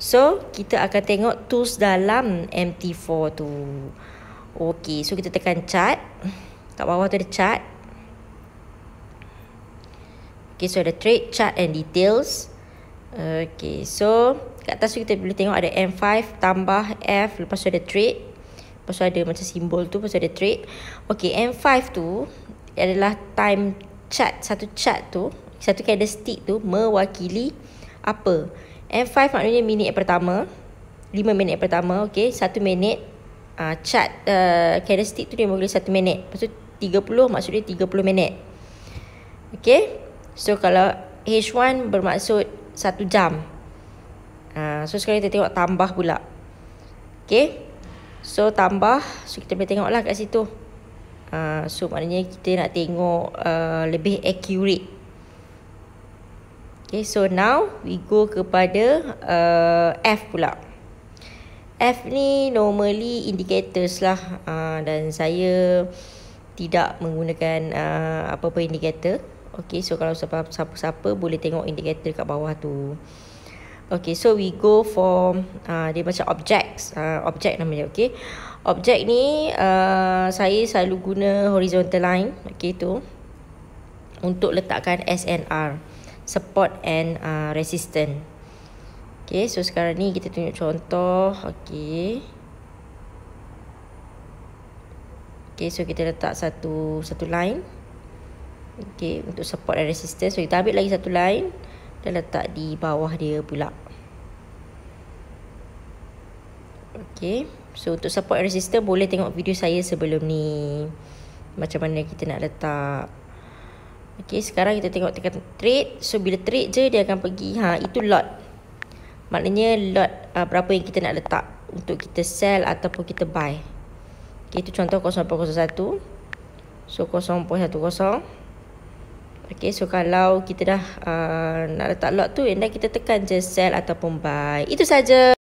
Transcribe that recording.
So kita akan tengok tools dalam MT4 tu Okay so kita tekan chart Kat bawah tu ada chart Okay so ada trade chart and details Okay so kat atas tu kita boleh tengok ada M5 tambah F Lepas tu ada trade Lepas tu ada macam simbol tu pasal ada trade Okay M5 tu adalah time chart Satu chart tu Satu candlestick tu mewakili apa M5 maknanya minit yang pertama 5 minit yang pertama Okay satu minit uh, ah, Chat uh, ah, Candlestick tu dia boleh satu minit Lepas tu 30 Maksudnya 30 minit Okay So kalau H1 bermaksud satu jam uh, So sekarang kita tengok tambah pula Okay So tambah So kita boleh tengok lah kat situ uh, So maknanya kita nak tengok uh, Lebih accurate Okay, so now we go kepada uh, F pula. F ni normally indicators lah uh, dan saya tidak menggunakan uh, apa-apa uh, indicator. Okay, so kalau siapa-siapa boleh tengok indicator kat bawah tu. Okay, so we go for, uh, dia macam objects, uh, object namanya, okay. Object ni, uh, saya selalu guna horizontal line, okay tu. Untuk letakkan S and R support and uh, resistant. Okay, so sekarang ni kita tunjuk contoh. Okay. Okay, so kita letak satu satu line. Okay, untuk support and resistance. So kita ambil lagi satu line dan letak di bawah dia pula. Okay, so untuk support and resistance boleh tengok video saya sebelum ni. Macam mana kita nak letak Okey, sekarang kita tengok tekan trade. So bila trade je dia akan pergi ha itu lot. Maknanya lot uh, berapa yang kita nak letak untuk kita sell ataupun kita buy. Okay, itu contoh 0.01. So 0.10. Okay, so kalau kita dah uh, nak letak lot tu, hendak kita tekan je sell ataupun buy. Itu saja.